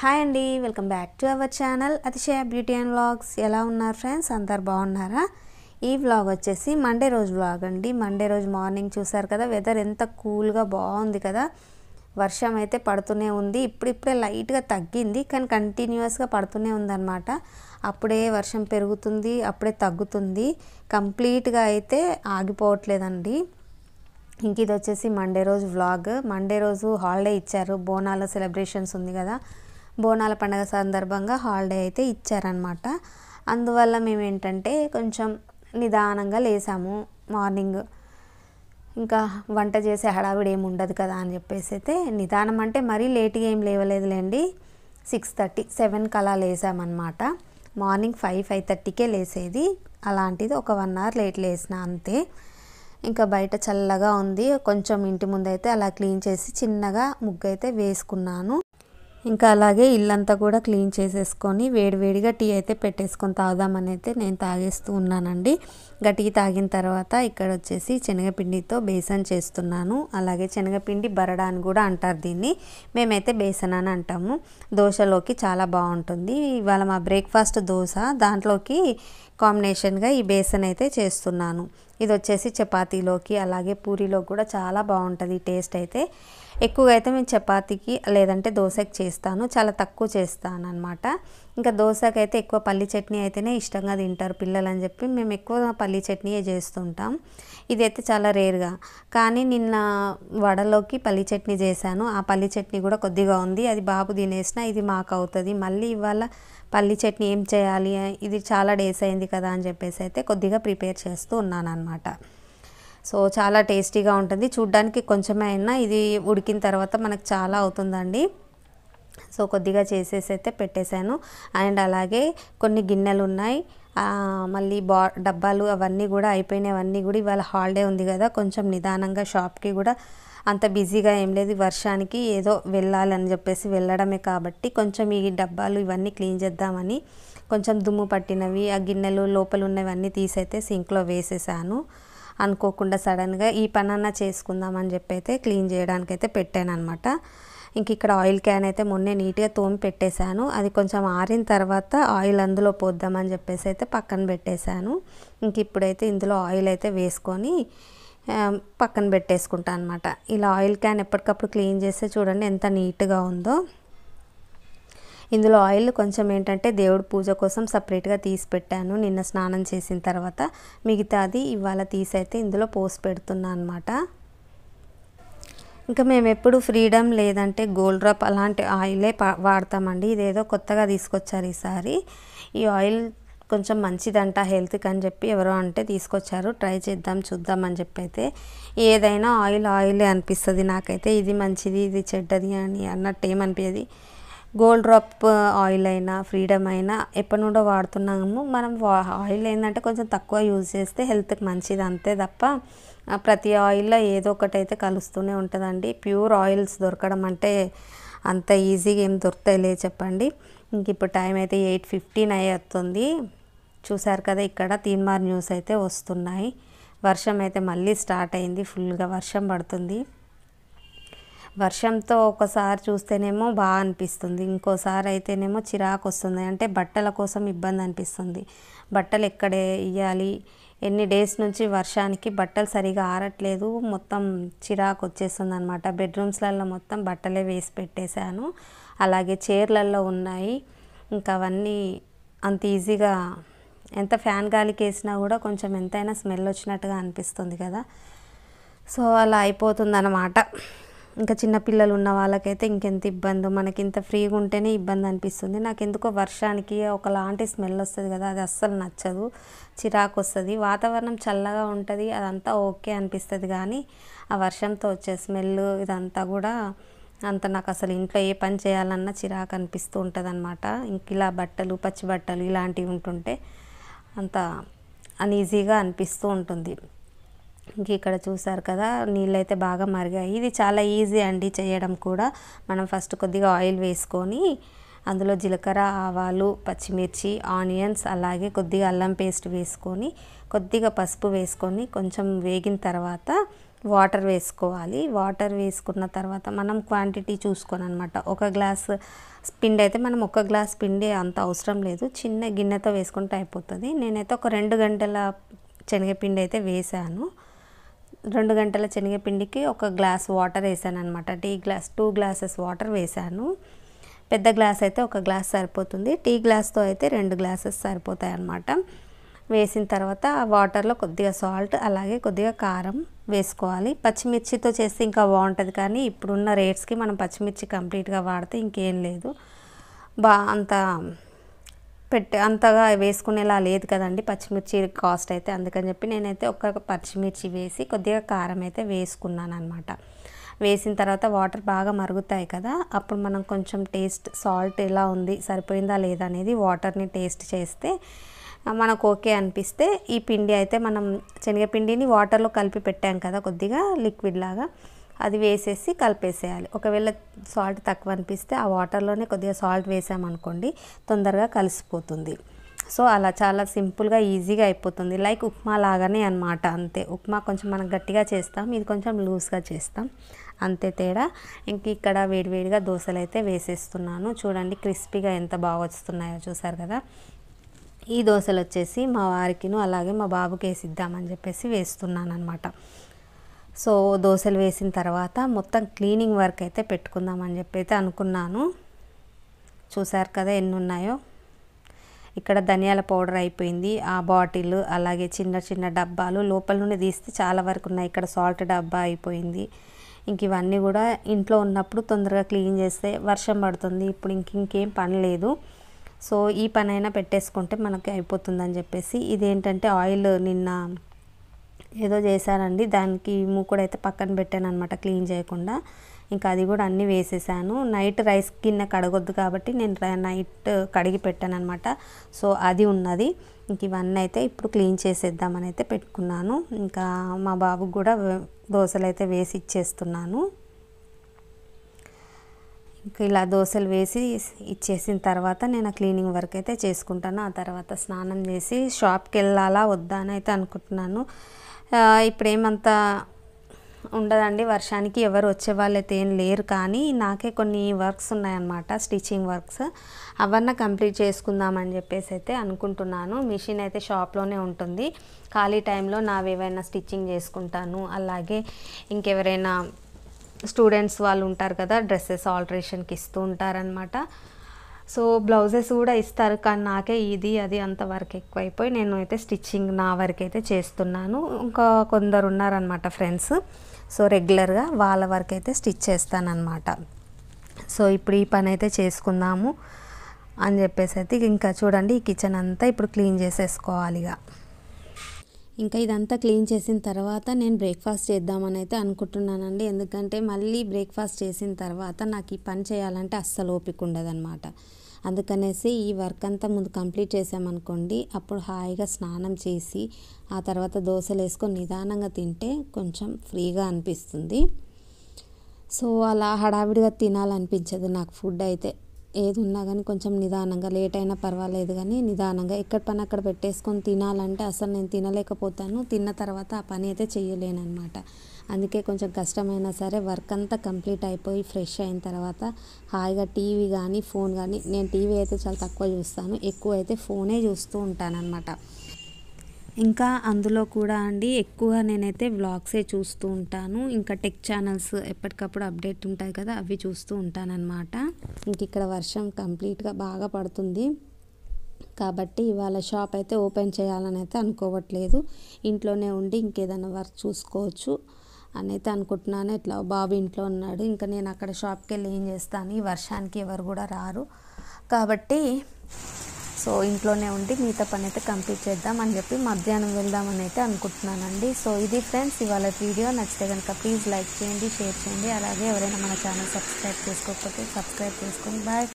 hi అండి welcome back to our channel Athishaya beauty and vlogs ఎలా ఉన్నారు ఫ్రెండ్స్ అందరు బాగున్నారా ఈ వ్లాగ్ వచ్చేసి మండే రోజు వ్లాగ్ అండి మండే రోజు మార్నింగ్ చూసారు కదా వెదర్ ఎంత కూల్గా బాగుంది కదా వర్షం అయితే పడుతూనే ఉంది ఇప్పుడిప్పుడే లైట్గా తగ్గింది కానీ కంటిన్యూస్గా పడుతూనే ఉందన్నమాట అప్పుడే వర్షం పెరుగుతుంది అప్పుడే తగ్గుతుంది కంప్లీట్గా అయితే ఆగిపోవట్లేదండి ఇంక ఇది వచ్చేసి మండే రోజు వ్లాగ్ మండే రోజు హాలిడే ఇచ్చారు బోనాల సెలబ్రేషన్స్ ఉంది కదా బోనాల పండగ సందర్భంగా హాలిడే అయితే ఇచ్చారనమాట అందువల్ల మేము ఏంటంటే కొంచెం నిదానంగా లేసాము మార్నింగ్ ఇంకా వంట చేసే హడావిడి ఏమి ఉండదు కదా అని చెప్పేసి అయితే నిదానం అంటే మరీ లేట్గా ఏం లేవలేదులేండి సిక్స్ థర్టీ సెవెన్కి అలా లేసామన్నమాట మార్నింగ్ ఫైవ్ ఫైవ్ థర్టీకే లేసేది అలాంటిది ఒక వన్ అవర్ లేట్ లేసిన అంతే ఇంకా బయట చల్లగా ఉంది కొంచెం ఇంటి ముందైతే అలా క్లీన్ చేసి చిన్నగా ముగ్గు అయితే వేసుకున్నాను ఇంకా అలాగే ఇల్లంతా కూడా క్లీన్ చేసేసుకొని వేడివేడిగా టీ అయితే పెట్టేసుకొని తాగుదామని అయితే నేను తాగేస్తూ ఉన్నానండి ఇంకా టీ తాగిన తర్వాత ఇక్కడ వచ్చేసి శనగపిండితో బేసన్ చేస్తున్నాను అలాగే శనగపిండి బరడా అని కూడా అంటారు దీన్ని మేమైతే బేసన్ అని అంటాము దోశలోకి చాలా బాగుంటుంది ఇవాళ మా బ్రేక్ఫాస్ట్ దోశ దాంట్లోకి కాంబినేషన్గా ఈ బేసన్ అయితే చేస్తున్నాను ఇది వచ్చేసి చపాతీలోకి అలాగే పూరీలో కూడా చాలా బాగుంటుంది టేస్ట్ అయితే ఎక్కువగా అయితే మేము చపాతీకి లేదంటే దోశకి చేస్తాను చాలా తక్కువ చేస్తాను అనమాట ఇంకా దోశకి అయితే ఎక్కువ పల్లి చట్నీ అయితేనే ఇష్టంగా తింటారు పిల్లలు అని చెప్పి మేము ఎక్కువ పల్లి చట్నీయే చేస్తుంటాం ఇది అయితే చాలా రేర్గా కానీ నిన్న వడలోకి పల్లి చట్నీ చేశాను ఆ పల్లి చట్నీ కూడా కొద్దిగా ఉంది అది బాబు తినేసిన ఇది మాకు అవుతుంది మళ్ళీ ఇవాళ పల్లి చట్నీ ఏం చేయాలి ఇది చాలా డేస్ అయింది కదా అని చెప్పేసి అయితే కొద్దిగా ప్రిపేర్ చేస్తూ ఉన్నాను అనమాట సో చాలా టేస్టీగా ఉంటుంది చూడ్డానికి కొంచెమే అయినా ఇది ఉడికిన తర్వాత మనకు చాలా అవుతుందండి సో కొద్దిగా చేసేసి అయితే పెట్టేశాను అండ్ అలాగే కొన్ని గిన్నెలు ఉన్నాయి మళ్ళీ బా డబ్బాలు అవన్నీ కూడా అయిపోయినవన్నీ కూడా ఇవాళ హాలిడే ఉంది కదా కొంచెం నిదానంగా షాప్కి కూడా అంత బిజీగా ఏం లేదు వర్షానికి ఏదో వెళ్ళాలని చెప్పేసి వెళ్ళడమే కాబట్టి కొంచెం ఈ డబ్బాలు ఇవన్నీ క్లీన్ చేద్దామని కొంచెం దుమ్ము పట్టినవి ఆ గిన్నెలు లోపల ఉన్నవన్నీ తీసైతే సింక్లో వేసేసాను అనుకోకుండా సడన్గా ఈ పనన్నా చేసుకుందామని చెప్పి అయితే క్లీన్ చేయడానికి అయితే పెట్టాను అనమాట ఇంక ఇక్కడ ఆయిల్ క్యాన్ అయితే మొన్నే నీట్గా తోమి పెట్టేశాను అది కొంచెం ఆరిన తర్వాత ఆయిల్ అందులో పోద్దామని చెప్పేసి అయితే పక్కన పెట్టేశాను ఇంక ఇప్పుడైతే ఇందులో ఆయిల్ అయితే వేసుకొని పక్కన పెట్టేసుకుంటాను అనమాట ఇలా ఆయిల్ క్యాన్ ఎప్పటికప్పుడు క్లీన్ చేస్తే చూడండి ఎంత నీట్గా ఉందో ఇందులో ఆయిల్ కొంచెం ఏంటంటే దేవుడి పూజ కోసం సపరేట్గా తీసి పెట్టాను నిన్న స్నానం చేసిన తర్వాత మిగతాది ఇవాళ తీసైతే ఇందులో పోసి పెడుతున్నా అనమాట ఇంకా మేము ఎప్పుడు ఫ్రీడమ్ లేదంటే గోల్డ్ డ్రాప్ అలాంటి ఆయిలే వాడతామండి ఇదేదో కొత్తగా తీసుకొచ్చారు ఈసారి ఈ ఆయిల్ కొంచెం మంచిదంట హెల్త్కి అని చెప్పి ఎవరో అంటే తీసుకొచ్చారు ట్రై చేద్దాం చూద్దాం అని చెప్పి అయితే ఏదైనా ఆయిల్ ఆయిలే అనిపిస్తుంది నాకైతే ఇది మంచిది ఇది చెడ్డది అని అన్నట్టు ఏమనిపించేది గోల్డ్ డ్రాప్ ఆయిల్ అయినా ఫ్రీడమ్ అయినా ఎప్పటి నుండో వాడుతున్నాము మనం ఆయిల్ ఏంటంటే కొంచెం తక్కువ యూజ్ చేస్తే హెల్త్కి మంచిది అంతే తప్ప ప్రతి ఆయిల్లో ఏదో ఒకటి అయితే కలుస్తూనే ఉంటుందండి ప్యూర్ ఆయిల్స్ దొరకడం అంటే అంత ఈజీగా ఏం దొరుకుతాయిలే చెప్పండి ఇంక ఇప్పుడు టైం అయితే ఎయిట్ ఫిఫ్టీన్ అయ్యేస్తుంది చూసారు కదా ఇక్కడ తీన్మార్ న్యూస్ అయితే వస్తున్నాయి వర్షం అయితే మళ్ళీ స్టార్ట్ అయింది ఫుల్గా వర్షం పడుతుంది వర్షంతో ఒకసారి చూస్తేనేమో బాగా అనిపిస్తుంది ఇంకోసారి అయితేనేమో చిరాకు వస్తుంది అంటే బట్టల కోసం ఇబ్బంది అనిపిస్తుంది బట్టలు ఎక్కడే ఇవ్వాలి ఎన్ని డేస్ నుంచి వర్షానికి బట్టలు సరిగా ఆరట్లేదు మొత్తం చిరాకు వచ్చేస్తుంది అనమాట బెడ్రూమ్స్లలో మొత్తం బట్టలే వేసి పెట్టేశాను అలాగే చీరలలో ఉన్నాయి ఇంకా అవన్నీ అంత ఈజీగా ఎంత ఫ్యాన్ గాలికి వేసినా కూడా కొంచెం ఎంతైనా స్మెల్ వచ్చినట్టుగా అనిపిస్తుంది కదా సో అలా అయిపోతుంది అన్నమాట ఇంకా చిన్నపిల్లలు ఉన్న వాళ్ళకైతే ఇంకెంత ఇబ్బంది మనకి ఇంత ఫ్రీగా ఉంటేనే ఇబ్బంది అనిపిస్తుంది నాకు ఎందుకో వర్షానికి ఒకలాంటి స్మెల్ వస్తుంది కదా అది అస్సలు నచ్చదు చిరాకు వస్తుంది వాతావరణం చల్లగా ఉంటుంది అదంతా ఓకే అనిపిస్తుంది కానీ ఆ వర్షంతో వచ్చే స్మెల్ ఇదంతా కూడా అంత నాకు అసలు ఇంట్లో ఏ పని చేయాలన్నా చిరాకు అనిపిస్తూ ఉంటుంది అనమాట ఇలా బట్టలు పచ్చి బట్టలు ఇలాంటివి ఉంటుంటే అంత అన్ఈజీగా అనిపిస్తూ ఉంటుంది ఇంక ఇక్కడ చూసారు కదా నీళ్ళైతే బాగా మరిగాయి ఇది చాలా ఈజీ అండి చేయడం కూడా మనం ఫస్ట్ కొద్దిగా ఆయిల్ వేసుకొని అందులో జీలకర్ర ఆవాలు పచ్చిమిర్చి ఆనియన్స్ అలాగే కొద్దిగా అల్లం పేస్ట్ వేసుకొని కొద్దిగా పసుపు వేసుకొని కొంచెం వేగిన తర్వాత వాటర్ వేసుకోవాలి వాటర్ వేసుకున్న తర్వాత మనం క్వాంటిటీ చూసుకొని అనమాట ఒక గ్లాస్ పిండి అయితే మనం ఒక గ్లాస్ పిండి అంత అవసరం లేదు చిన్న గిన్నెతో వేసుకుంటే అయిపోతుంది నేనైతే ఒక రెండు గంటల శనగపిండి అయితే వేశాను రెండు గంటల శనగపిండికి ఒక గ్లాస్ వాటర్ వేసాను అనమాట tea glass two glasses water వేసాను పెద్ద గ్లాస్ అయితే ఒక గ్లాస్ సరిపోతుంది టీ గ్లాస్తో అయితే రెండు గ్లాసెస్ సరిపోతాయి అన్నమాట వేసిన తర్వాత ఆ వాటర్లో కొద్దిగా సాల్ట్ అలాగే కొద్దిగా కారం వేసుకోవాలి పచ్చిమిర్చితో చేస్తే ఇంకా బాగుంటుంది కానీ ఇప్పుడున్న రేట్స్కి మనం పచ్చిమిర్చి కంప్లీట్గా వాడితే ఇంకేం లేదు బా అంత పెట్టే అంతగా వేసుకునేలా లేదు కదండి పచ్చిమిర్చి కాస్ట్ అయితే అందుకని చెప్పి నేనైతే ఒక పచ్చిమిర్చి వేసి కొద్దిగా కారం అయితే వేసుకున్నాను అనమాట వేసిన తర్వాత వాటర్ బాగా మరుగుతాయి కదా అప్పుడు మనం కొంచెం టేస్ట్ సాల్ట్ ఎలా ఉంది సరిపోయిందా లేదా అనేది వాటర్ని టేస్ట్ చేస్తే మనకు ఓకే అనిపిస్తే ఈ పిండి అయితే మనం శనగపిండిని వాటర్లో కలిపి పెట్టాం కదా కొద్దిగా లిక్విడ్ లాగా అది వేసేసి కలిపేసేయాలి ఒకవేళ సాల్ట్ తక్కువ అనిపిస్తే ఆ వాటర్లోనే కొద్దిగా సాల్ట్ వేసామనుకోండి తొందరగా కలిసిపోతుంది సో అలా చాలా సింపుల్గా ఈజీగా అయిపోతుంది లైక్ ఉప్మా లాగానే అనమాట అంతే ఉప్మా కొంచెం మనం గట్టిగా చేస్తాం ఇది కొంచెం లూజ్గా చేస్తాం అంతే తేడా ఇంక ఇక్కడ వేడివేడిగా దోశలు అయితే వేసేస్తున్నాను చూడండి క్రిస్పీగా ఎంత బాగా వస్తున్నాయో చూసారు కదా ఈ దోశలు వచ్చేసి మా వారికిను అలాగే మా బాబుకి వేసిద్దామని చెప్పేసి వేస్తున్నాను అనమాట సో దోశలు వేసిన తర్వాత మొత్తం క్లీనింగ్ వర్క్ అయితే పెట్టుకుందామని చెప్పి అయితే అనుకున్నాను చూసారు కదా ఎన్ని ఉన్నాయో ఇక్కడ ధనియాల పౌడర్ అయిపోయింది ఆ బాటిల్ అలాగే చిన్న చిన్న డబ్బాలు లోపల నుండి తీస్తే చాలా వరకు ఉన్నాయి ఇక్కడ సాల్ట్ డబ్బా అయిపోయింది ఇంక ఇవన్నీ కూడా ఇంట్లో ఉన్నప్పుడు తొందరగా క్లీన్ చేస్తే వర్షం పడుతుంది ఇప్పుడు ఇంక ఇంకేం పని లేదు సో ఈ పనైనా పెట్టేసుకుంటే మనకి అయిపోతుందని చెప్పేసి ఇదేంటంటే ఆయిల్ నిన్న ఏదో చేశానండి దానికి కూడా అయితే పక్కన పెట్టాను అనమాట క్లీన్ చేయకుండా ఇంకా అది కూడా అన్నీ వేసేసాను నైట్ రైస్ గిన్నె కడగొద్దు కాబట్టి నేను నైట్ కడిగి పెట్టాను అనమాట సో అది ఉన్నది ఇంక ఇవన్నీ అయితే ఇప్పుడు క్లీన్ చేసేద్దామని అయితే పెట్టుకున్నాను ఇంకా మా బాబుకి కూడా దోశలు అయితే వేసి ఇచ్చేస్తున్నాను ఇంకా ఇలా దోశలు వేసి ఇచ్చేసిన తర్వాత నేను ఆ క్లీనింగ్ వర్క్ అయితే చేసుకుంటాను ఆ తర్వాత స్నానం చేసి షాప్కి వెళ్ళాలా వద్దా అని అయితే అనుకుంటున్నాను ఇప్పుడేమంత ఉండదండి వర్షానికి ఎవరు వచ్చే వాళ్ళైతే ఏం లేరు కానీ నాకే కొన్ని వర్క్స్ ఉన్నాయన్నమాట స్టిచ్చింగ్ వర్క్స్ అవన్నీ కంప్లీట్ చేసుకుందామని చెప్పేసి అయితే అనుకుంటున్నాను మిషన్ అయితే షాప్లోనే ఉంటుంది ఖాళీ టైంలో నావేవైనా స్టిచ్చింగ్ చేసుకుంటాను అలాగే ఇంకెవరైనా స్టూడెంట్స్ వాళ్ళు ఉంటారు కదా డ్రెస్సెస్ ఆల్టరేషన్కి ఇస్తూ ఉంటారనమాట సో బ్లౌజెస్ కూడా ఇస్తారు కానీ నాకే ఇది అది అంత వర్క్ ఎక్కువైపోయి నేను అయితే స్టిచ్చింగ్ నా వరకు అయితే చేస్తున్నాను ఇంకా కొందరు ఉన్నారనమాట ఫ్రెండ్స్ సో రెగ్యులర్గా వాళ్ళ వరకు అయితే స్టిచ్ చేస్తానన్నమాట సో ఇప్పుడు ఈ పని అయితే చేసుకుందాము అని చెప్పేసి అయితే ఇంకా చూడండి ఈ కిచెన్ అంతా ఇప్పుడు క్లీన్ చేసేసుకోవాలి ఇక ఇంకా ఇదంతా క్లీన్ చేసిన తర్వాత నేను బ్రేక్ఫాస్ట్ చేద్దామని అయితే అనుకుంటున్నానండి ఎందుకంటే మళ్ళీ బ్రేక్ఫాస్ట్ చేసిన తర్వాత నాకు ఈ పని చేయాలంటే అస్సలు ఓపిక ఉండదనమాట అందుకనేసి ఈ వర్క్ అంతా ముందు కంప్లీట్ చేసామనుకోండి అప్పుడు హాయిగా స్నానం చేసి ఆ తర్వాత దోశలు వేసుకొని నిదానంగా తింటే కొంచెం ఫ్రీగా అనిపిస్తుంది సో అలా హడావిడిగా తినాలనిపించదు నాకు ఫుడ్ అయితే ఏది ఉన్నా కానీ కొంచెం నిదానంగా లేట్ అయినా పర్వాలేదు కానీ నిదానంగా ఎక్కడ పని అక్కడ పెట్టేసుకొని తినాలంటే అసలు నేను తినలేకపోతాను తిన్న తర్వాత ఆ పని అయితే చేయలేనమాట అందుకే కొంచెం కష్టమైనా సరే వర్క్ అంతా కంప్లీట్ అయిపోయి ఫ్రెష్ అయిన తర్వాత హాయిగా టీవీ కానీ ఫోన్ కానీ నేను టీవీ అయితే చాలా తక్కువ చూస్తాను ఎక్కువ అయితే ఫోనే చూస్తూ ఉంటానన్నమాట ఇంకా అందులో కూడా అండి ఎక్కువ నేనైతే వ్లాగ్సే చూస్తూ ఉంటాను ఇంకా టెక్ ఛానల్స్ ఎప్పటికప్పుడు అప్డేట్ ఉంటాయి కదా అవి చూస్తూ ఉంటానన్నమాట ఇంక ఇక్కడ వర్షం కంప్లీట్గా బాగా పడుతుంది కాబట్టి ఇవాళ షాప్ అయితే ఓపెన్ చేయాలని అయితే అనుకోవట్లేదు ఇంట్లోనే ఉండి ఇంకేదైనా వర్క్ చూసుకోవచ్చు అని అయితే అనుకుంటున్నాను ఇట్లా బాబు ఇంట్లో ఉన్నాడు ఇంకా నేను అక్కడ షాప్కి వెళ్ళి ఏం చేస్తాను ఈ వర్షానికి ఎవరు కూడా రారు కాబట్టి సో ఇంట్లోనే ఉండి మిగతా పని అయితే కంప్లీట్ చేద్దాం అని చెప్పి మధ్యాహ్నం వెళ్దామని అయితే అనుకుంటున్నానండి సో ఇది ఫ్రెండ్స్ ఇవాళ వీడియో నచ్చితే కనుక ప్లీజ్ లైక్ చేయండి షేర్ చేయండి అలాగే ఎవరైనా మన ఛానల్ సబ్స్క్రైబ్ చేసుకోకపోతే సబ్స్క్రైబ్ చేసుకోండి బాయ్